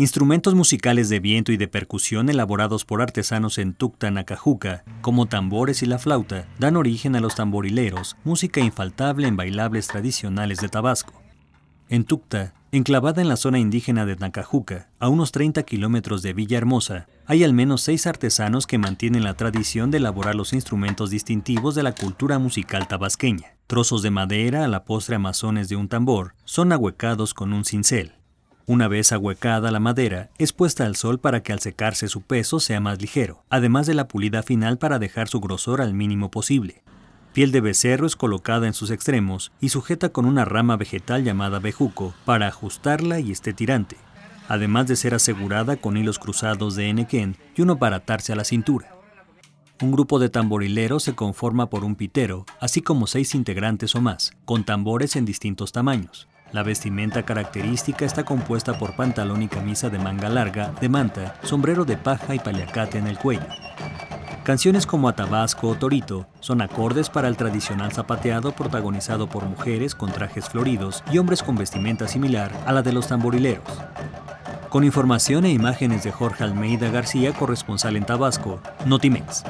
instrumentos musicales de viento y de percusión elaborados por artesanos en Tucta, Nacajuca, como tambores y la flauta, dan origen a los tamborileros, música infaltable en bailables tradicionales de Tabasco. En Tucta, enclavada en la zona indígena de Nacajuca, a unos 30 kilómetros de Villahermosa, hay al menos seis artesanos que mantienen la tradición de elaborar los instrumentos distintivos de la cultura musical tabasqueña. Trozos de madera a la postre amazones de un tambor son ahuecados con un cincel. Una vez ahuecada la madera, es puesta al sol para que al secarse su peso sea más ligero, además de la pulida final para dejar su grosor al mínimo posible. Piel de becerro es colocada en sus extremos y sujeta con una rama vegetal llamada bejuco para ajustarla y esté tirante, además de ser asegurada con hilos cruzados de enequén y uno para atarse a la cintura. Un grupo de tamborileros se conforma por un pitero, así como seis integrantes o más, con tambores en distintos tamaños. La vestimenta característica está compuesta por pantalón y camisa de manga larga, de manta, sombrero de paja y paliacate en el cuello. Canciones como Atabasco o Torito son acordes para el tradicional zapateado protagonizado por mujeres con trajes floridos y hombres con vestimenta similar a la de los tamborileros. Con información e imágenes de Jorge Almeida García, corresponsal en Tabasco, Notimex.